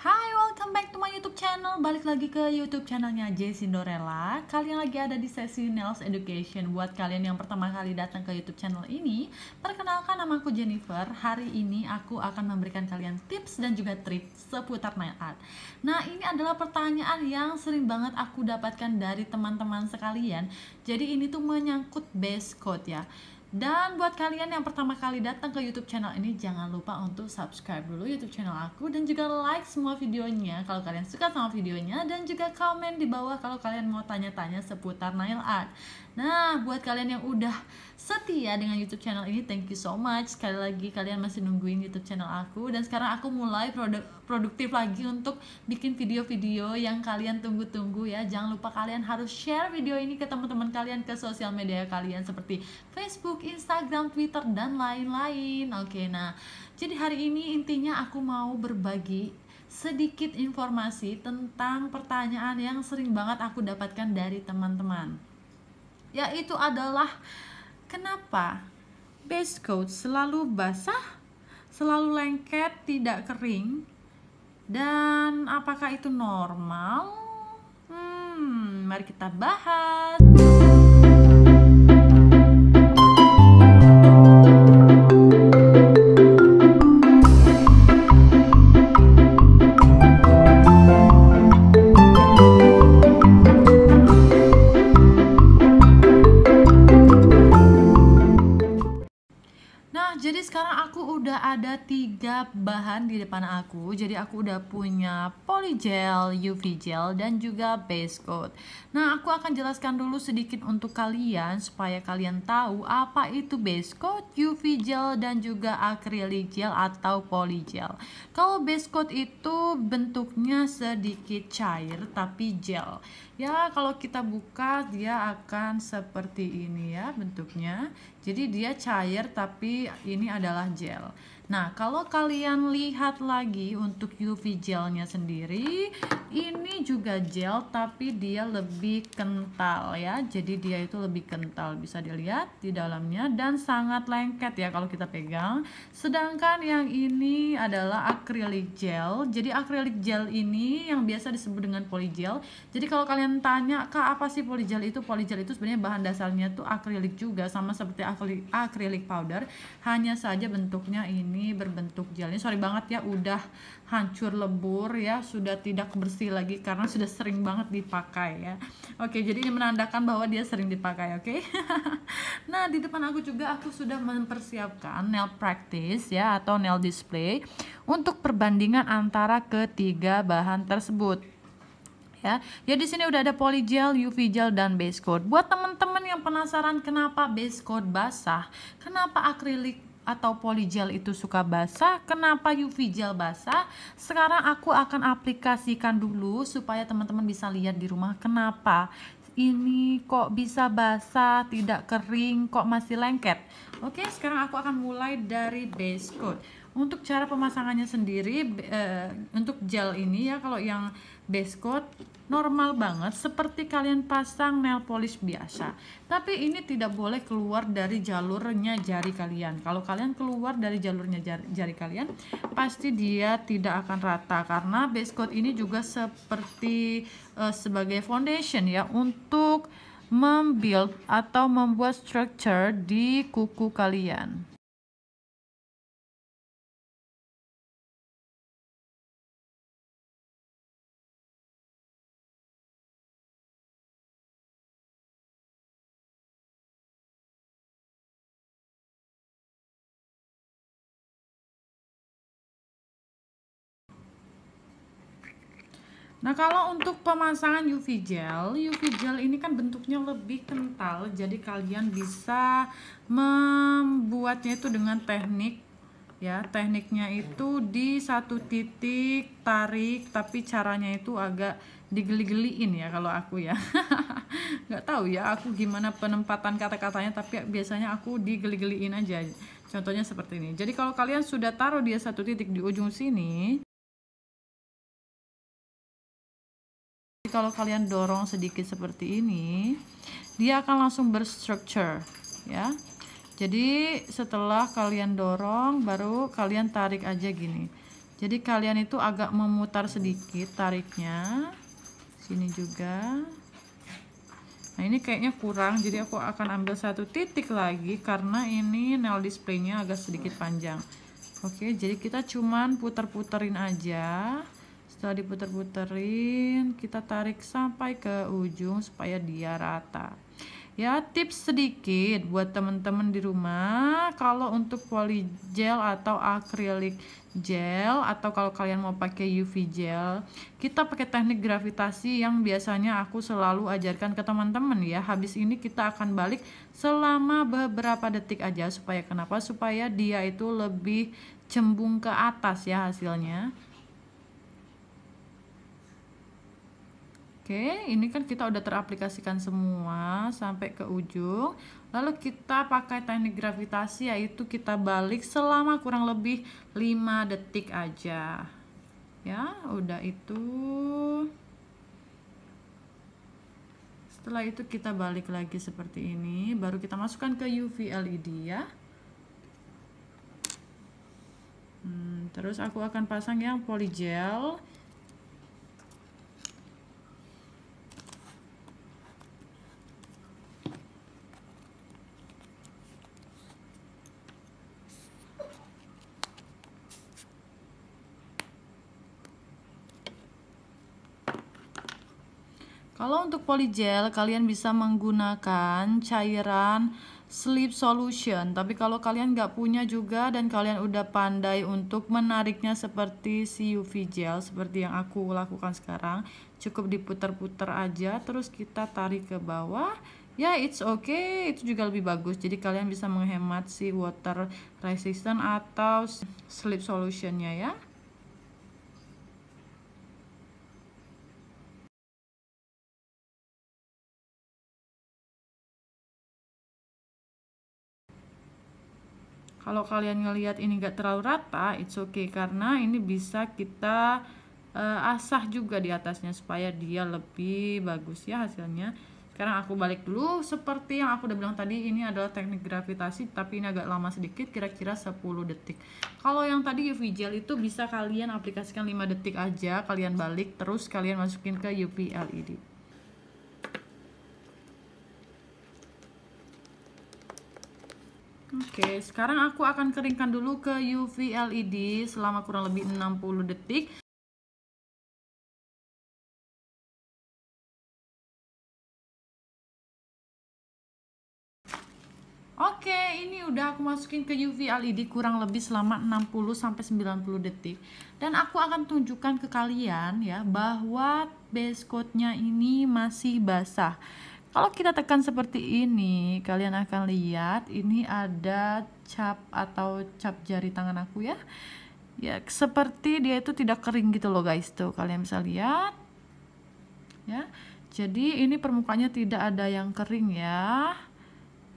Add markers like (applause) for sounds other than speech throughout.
Hai, welcome back to my YouTube channel. Balik lagi ke YouTube channelnya J Cinderella. Kalian lagi ada di sesi Nails Education. Buat kalian yang pertama kali datang ke YouTube channel ini, perkenalkan nama aku Jennifer. Hari ini aku akan memberikan kalian tips dan juga trik seputar nail art. Nah, ini adalah pertanyaan yang sering banget aku dapatkan dari teman-teman sekalian. Jadi ini tuh menyangkut base coat ya. Dan buat kalian yang pertama kali datang ke YouTube channel ini, jangan lupa untuk subscribe dulu YouTube channel aku dan juga like semua videonya kalau kalian suka sama videonya dan juga komen di bawah kalau kalian mau tanya-tanya seputar nail art. Nah, buat kalian yang udah setia dengan YouTube channel ini, thank you so much. Sekali lagi kalian masih nungguin YouTube channel aku dan sekarang aku mulai produk produktif lagi untuk bikin video-video yang kalian tunggu-tunggu ya. Jangan lupa kalian harus share video ini ke teman-teman kalian ke sosial media kalian seperti Facebook, Facebook, Instagram, Twitter, dan lain-lain. Oke, nah, jadi hari ini intinya aku mau berbagi sedikit informasi tentang pertanyaan yang sering banget aku dapatkan dari teman-teman, yaitu adalah kenapa base coat selalu basah, selalu lengket, tidak kering, dan apakah itu normal? Hmm, mari kita bahas. tiga bahan di depan aku jadi aku udah punya polygel, UV gel dan juga base coat nah aku akan jelaskan dulu sedikit untuk kalian supaya kalian tahu apa itu base coat, UV gel dan juga acrylic gel atau polygel kalau base coat itu bentuknya sedikit cair tapi gel ya kalau kita buka dia akan seperti ini ya bentuknya jadi dia cair tapi ini adalah gel Nah, kalau kalian lihat lagi untuk UV gelnya sendiri, ini juga gel tapi dia lebih kental ya. Jadi dia itu lebih kental bisa dilihat di dalamnya dan sangat lengket ya kalau kita pegang. Sedangkan yang ini adalah acrylic gel. Jadi acrylic gel ini yang biasa disebut dengan polygel. Jadi kalau kalian tanya, "Kak, apa sih polygel itu?" Polygel itu sebenarnya bahan dasarnya tuh acrylic juga sama seperti acrylic powder, hanya saja bentuknya ini ini berbentuk gel. Ini sorry banget ya udah hancur lebur ya, sudah tidak bersih lagi karena sudah sering banget dipakai ya. Oke, jadi ini menandakan bahwa dia sering dipakai, oke? (laughs) nah, di depan aku juga aku sudah mempersiapkan nail practice ya atau nail display untuk perbandingan antara ketiga bahan tersebut ya. Ya di sini udah ada poly gel, UV gel dan base coat. Buat teman-teman yang penasaran kenapa base coat basah, kenapa akrilik atau polygel itu suka basah, kenapa UV gel basah? Sekarang aku akan aplikasikan dulu supaya teman-teman bisa lihat di rumah kenapa ini kok bisa basah, tidak kering, kok masih lengket. Oke, sekarang aku akan mulai dari base coat. Untuk cara pemasangannya sendiri, uh, untuk gel ini ya, kalau yang base coat normal banget seperti kalian pasang nail polish biasa tapi ini tidak boleh keluar dari jalurnya jari kalian kalau kalian keluar dari jalurnya jari, jari kalian pasti dia tidak akan rata karena base coat ini juga seperti uh, sebagai foundation ya untuk membuild atau membuat structure di kuku kalian Nah, kalau untuk pemasangan UV gel, UV gel ini kan bentuknya lebih kental, jadi kalian bisa membuatnya itu dengan teknik ya. Tekniknya itu di satu titik tarik, tapi caranya itu agak digeli-geliin ya kalau aku ya. (laughs) nggak tahu ya aku gimana penempatan kata-katanya, tapi biasanya aku digeli-geliin aja. Contohnya seperti ini. Jadi kalau kalian sudah taruh dia satu titik di ujung sini, kalau kalian dorong sedikit seperti ini, dia akan langsung berstructure, ya. Jadi setelah kalian dorong, baru kalian tarik aja gini. Jadi kalian itu agak memutar sedikit tariknya, sini juga. Nah ini kayaknya kurang, jadi aku akan ambil satu titik lagi karena ini nail displaynya agak sedikit panjang. Oke, jadi kita cuman putar-putarin aja setelah diputer-puterin kita tarik sampai ke ujung supaya dia rata ya tips sedikit buat teman-teman di rumah kalau untuk poly gel atau akrilik gel atau kalau kalian mau pakai UV gel kita pakai teknik gravitasi yang biasanya aku selalu ajarkan ke teman-teman ya habis ini kita akan balik selama beberapa detik aja supaya kenapa supaya dia itu lebih cembung ke atas ya hasilnya Oke, ini kan kita udah teraplikasikan semua sampai ke ujung. Lalu kita pakai teknik gravitasi yaitu kita balik selama kurang lebih 5 detik aja. Ya, udah itu. Setelah itu kita balik lagi seperti ini, baru kita masukkan ke UV LED ya. Hmm, terus aku akan pasang yang polygel. gel untuk polygel kalian bisa menggunakan cairan sleep solution tapi kalau kalian nggak punya juga dan kalian udah pandai untuk menariknya seperti si UV gel seperti yang aku lakukan sekarang cukup diputer-puter aja terus kita tarik ke bawah ya it's okay itu juga lebih bagus jadi kalian bisa menghemat si water resistant atau sleep solutionnya ya kalau kalian ngelihat ini nggak terlalu rata it's okay karena ini bisa kita uh, asah juga di atasnya supaya dia lebih bagus ya hasilnya sekarang aku balik dulu seperti yang aku udah bilang tadi ini adalah teknik gravitasi tapi ini agak lama sedikit kira-kira 10 detik kalau yang tadi UV gel itu bisa kalian aplikasikan 5 detik aja kalian balik terus kalian masukin ke UV LED Oke, sekarang aku akan keringkan dulu ke UV LED selama kurang lebih 60 detik. Oke, ini udah aku masukin ke UV LED kurang lebih selama 60 sampai 90 detik. Dan aku akan tunjukkan ke kalian ya bahwa base coatnya ini masih basah. Kalau kita tekan seperti ini, kalian akan lihat ini ada cap atau cap jari tangan aku ya. Ya, seperti dia itu tidak kering gitu loh guys tuh. Kalian bisa lihat. Ya. Jadi ini permukaannya tidak ada yang kering ya.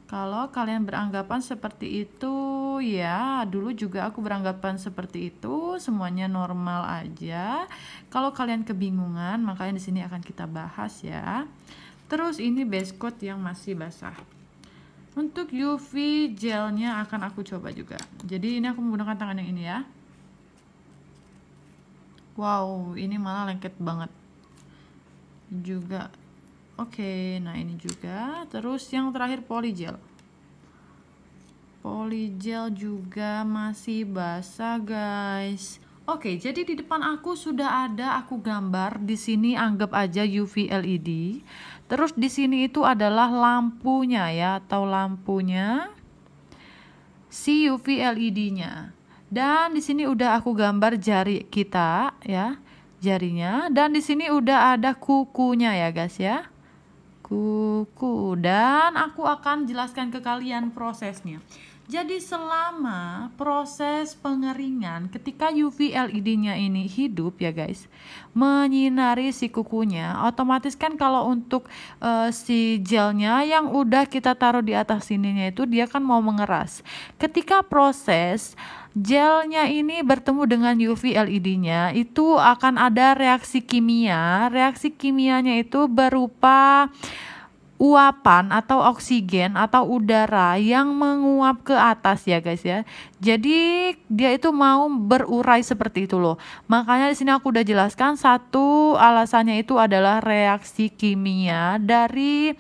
Kalau kalian beranggapan seperti itu, ya dulu juga aku beranggapan seperti itu, semuanya normal aja. Kalau kalian kebingungan, makanya di sini akan kita bahas ya. Terus ini base coat yang masih basah. Untuk UV gelnya akan aku coba juga. Jadi ini aku menggunakan tangan yang ini ya. Wow, ini malah lengket banget. Juga. Oke, okay, nah ini juga. Terus yang terakhir gel. Poly gel juga masih basah, guys. Oke, okay, jadi di depan aku sudah ada aku gambar di sini anggap aja UV LED. Terus di sini itu adalah lampunya ya atau lampunya si UV LED-nya. Dan di sini udah aku gambar jari kita ya, jarinya dan di sini udah ada kukunya ya guys ya. Kuku dan aku akan jelaskan ke kalian prosesnya. Jadi selama proses pengeringan ketika UV LED-nya ini hidup ya guys, menyinari si kukunya, otomatis kan kalau untuk uh, si gelnya yang udah kita taruh di atas sininya itu dia kan mau mengeras. Ketika proses gelnya ini bertemu dengan UV LED-nya, itu akan ada reaksi kimia. Reaksi kimianya itu berupa uapan atau oksigen atau udara yang menguap ke atas ya guys ya. Jadi dia itu mau berurai seperti itu loh. Makanya di sini aku udah jelaskan satu alasannya itu adalah reaksi kimia dari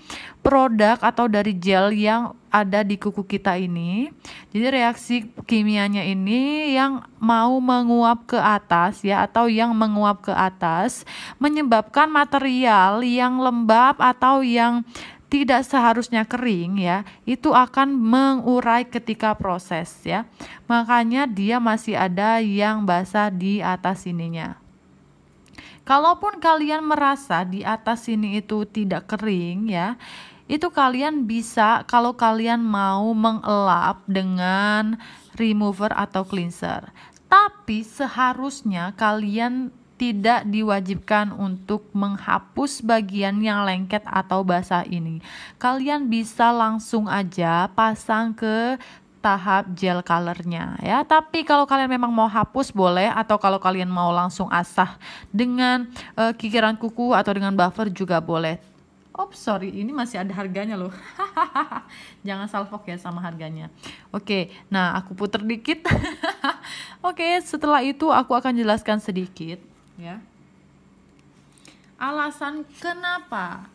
produk atau dari gel yang ada di kuku kita ini. Jadi reaksi kimianya ini yang mau menguap ke atas ya atau yang menguap ke atas menyebabkan material yang lembab atau yang tidak seharusnya kering ya, itu akan mengurai ketika proses ya. Makanya dia masih ada yang basah di atas ininya. Kalaupun kalian merasa di atas sini itu tidak kering ya, itu kalian bisa kalau kalian mau mengelap dengan remover atau cleanser. Tapi seharusnya kalian tidak diwajibkan untuk menghapus bagian yang lengket atau basah ini. Kalian bisa langsung aja pasang ke tahap gel colornya ya. Tapi kalau kalian memang mau hapus boleh atau kalau kalian mau langsung asah dengan uh, kikiran kuku atau dengan buffer juga boleh Oh sorry, ini masih ada harganya loh. (laughs) Jangan salvo ya sama harganya. Oke, nah aku puter dikit. (laughs) Oke, setelah itu aku akan jelaskan sedikit ya. Alasan kenapa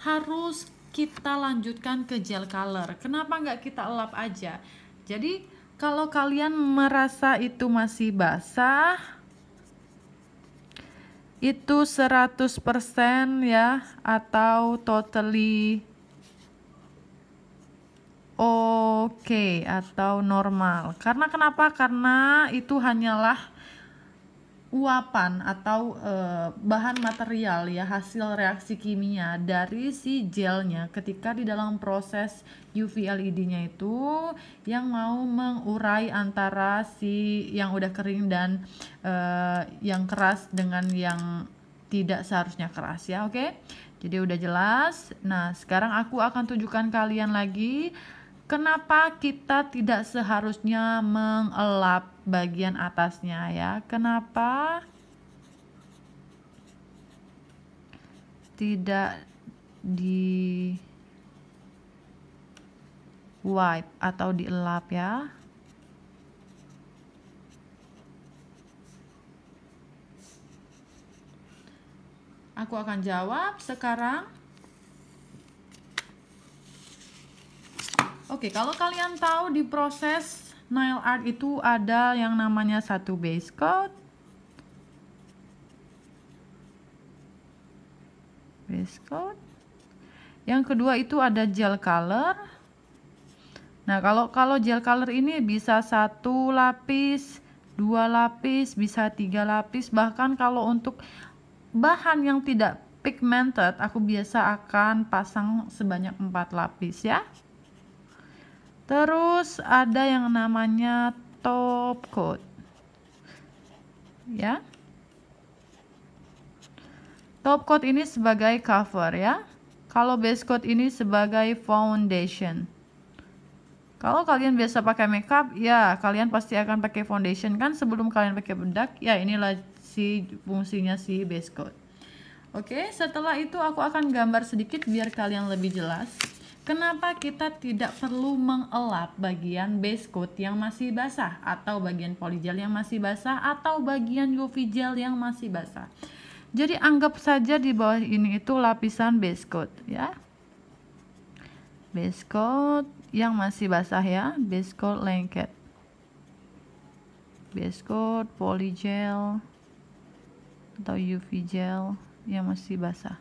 harus kita lanjutkan ke gel color. Kenapa nggak kita elap aja? Jadi kalau kalian merasa itu masih basah, itu 100% ya atau totally oke okay, atau normal. Karena kenapa? Karena itu hanyalah uapan atau e, bahan material ya hasil reaksi kimia dari si gelnya ketika di dalam proses UV LED-nya itu yang mau mengurai antara si yang udah kering dan e, yang keras dengan yang tidak seharusnya keras ya oke okay? jadi udah jelas nah sekarang aku akan tunjukkan kalian lagi Kenapa kita tidak seharusnya mengelap bagian atasnya ya? Kenapa tidak di wipe atau dielap ya? Aku akan jawab sekarang Oke, kalau kalian tahu di proses nail art itu ada yang namanya satu base coat. Base coat. Yang kedua itu ada gel color. Nah, kalau kalau gel color ini bisa satu lapis, dua lapis, bisa tiga lapis. Bahkan kalau untuk bahan yang tidak pigmented, aku biasa akan pasang sebanyak empat lapis ya. Terus ada yang namanya top coat. Ya. Top coat ini sebagai cover ya. Kalau base coat ini sebagai foundation. Kalau kalian biasa pakai makeup, ya kalian pasti akan pakai foundation kan sebelum kalian pakai bedak. Ya inilah si fungsinya si base coat. Oke, setelah itu aku akan gambar sedikit biar kalian lebih jelas. Kenapa kita tidak perlu mengelap bagian base coat yang masih basah atau bagian polygel yang masih basah atau bagian UV gel yang masih basah? Jadi anggap saja di bawah ini itu lapisan base coat ya. Base coat yang masih basah ya, base coat lengket. Base coat polygel atau UV gel yang masih basah.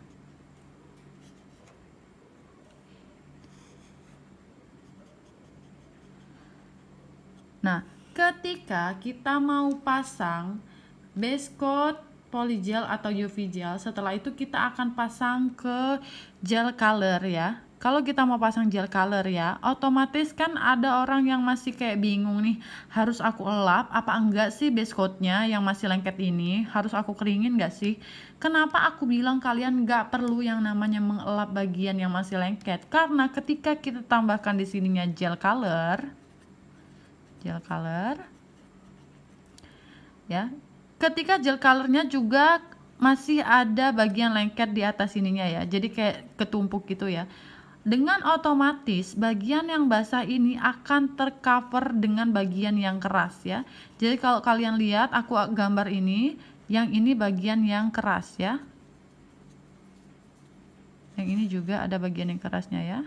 ketika kita mau pasang base coat polygel atau UV gel setelah itu kita akan pasang ke gel color ya kalau kita mau pasang gel color ya otomatis kan ada orang yang masih kayak bingung nih harus aku elap apa enggak sih base coatnya yang masih lengket ini harus aku keringin enggak sih kenapa aku bilang kalian enggak perlu yang namanya mengelap bagian yang masih lengket karena ketika kita tambahkan di sininya gel color gel color ya. Ketika gel colornya juga masih ada bagian lengket di atas ininya ya. Jadi kayak ketumpuk gitu ya. Dengan otomatis bagian yang basah ini akan tercover dengan bagian yang keras ya. Jadi kalau kalian lihat aku gambar ini, yang ini bagian yang keras ya. Yang ini juga ada bagian yang kerasnya ya.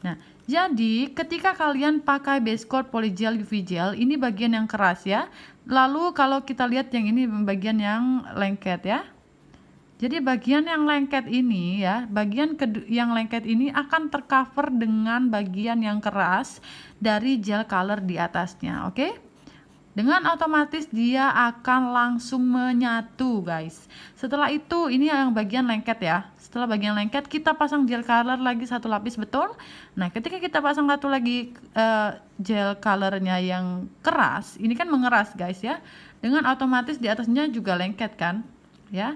Nah, jadi ketika kalian pakai base coat polygel UV gel, ini bagian yang keras ya. Lalu kalau kita lihat yang ini bagian yang lengket ya. Jadi bagian yang lengket ini ya, bagian yang lengket ini akan tercover dengan bagian yang keras dari gel color di atasnya, oke? Okay? Dengan otomatis dia akan langsung menyatu, guys. Setelah itu ini yang bagian lengket ya. Setelah bagian lengket, kita pasang gel color lagi satu lapis, betul? Nah, ketika kita pasang satu lagi uh, gel colornya yang keras, ini kan mengeras, guys ya. Dengan otomatis di atasnya juga lengket kan, ya.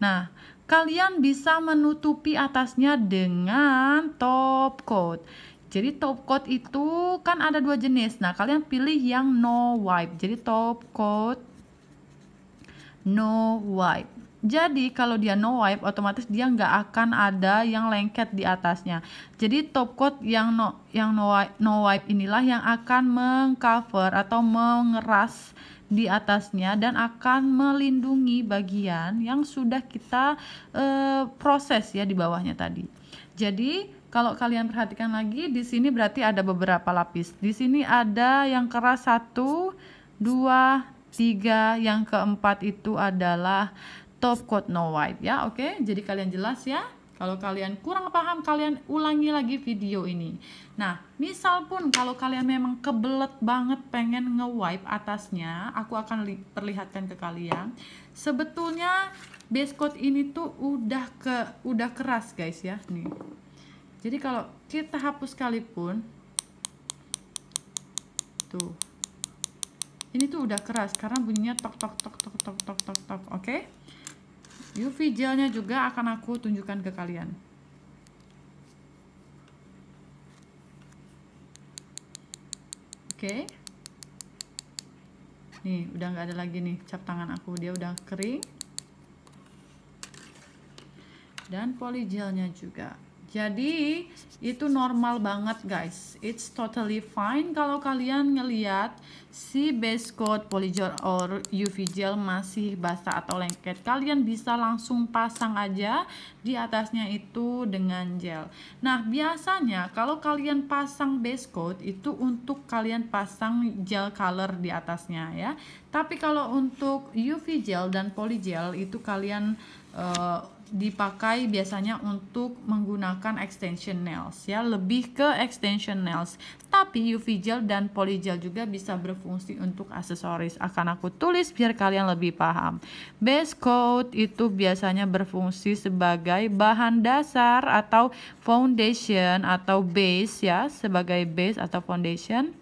Nah, kalian bisa menutupi atasnya dengan top coat. Jadi top coat itu kan ada dua jenis. Nah, kalian pilih yang no wipe. Jadi top coat no wipe. Jadi kalau dia no wipe, otomatis dia nggak akan ada yang lengket di atasnya. Jadi top coat yang no yang no wipe, no wipe inilah yang akan mengcover atau mengeras di atasnya dan akan melindungi bagian yang sudah kita e, proses ya di bawahnya tadi. Jadi kalau kalian perhatikan lagi di sini berarti ada beberapa lapis. Di sini ada yang keras satu, dua, tiga, yang keempat itu adalah Top coat no White ya oke okay? jadi kalian jelas ya kalau kalian kurang paham, kalian ulangi lagi video ini. Nah, misal pun kalau kalian memang kebelet banget pengen nge-wipe atasnya, aku akan perlihatkan ke kalian. Sebetulnya base coat ini tuh udah ke udah keras guys ya, nih. Jadi kalau kita hapus sekalipun, tuh, ini tuh udah keras karena bunyinya tok tok tok tok tok tok tok tok, oke? Okay? UV gelnya juga akan aku tunjukkan ke kalian oke okay. nih udah nggak ada lagi nih cap tangan aku dia udah kering dan polygelnya juga jadi itu normal banget guys. It's totally fine kalau kalian ngeliat si base coat polyjor or UV gel masih basah atau lengket. Kalian bisa langsung pasang aja di atasnya itu dengan gel. Nah biasanya kalau kalian pasang base coat itu untuk kalian pasang gel color di atasnya ya. Tapi kalau untuk UV gel dan polygel itu kalian uh, dipakai biasanya untuk menggunakan extension nails ya lebih ke extension nails tapi UV gel dan poly gel juga bisa berfungsi untuk aksesoris akan aku tulis biar kalian lebih paham base coat itu biasanya berfungsi sebagai bahan dasar atau foundation atau base ya sebagai base atau foundation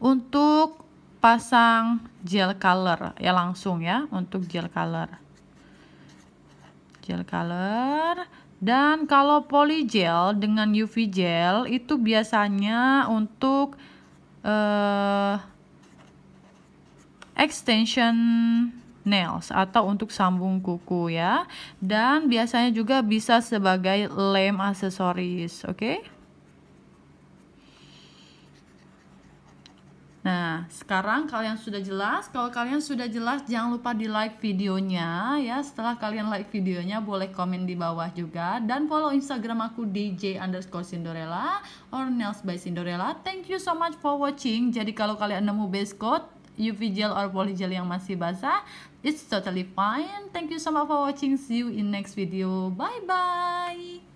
untuk pasang gel color ya langsung ya untuk gel color gel color. Dan kalau poly gel dengan UV gel itu biasanya untuk uh, extension nails atau untuk sambung kuku ya. Dan biasanya juga bisa sebagai lem aksesoris, oke? Okay? Nah, sekarang kalian sudah jelas. Kalau kalian sudah jelas, jangan lupa di like videonya ya. Setelah kalian like videonya, boleh komen di bawah juga dan follow Instagram aku DJ underscore Cinderella or Nails by Cinderella. Thank you so much for watching. Jadi kalau kalian nemu base coat, UV gel or poly gel yang masih basah, it's totally fine. Thank you so much for watching. See you in next video. Bye bye.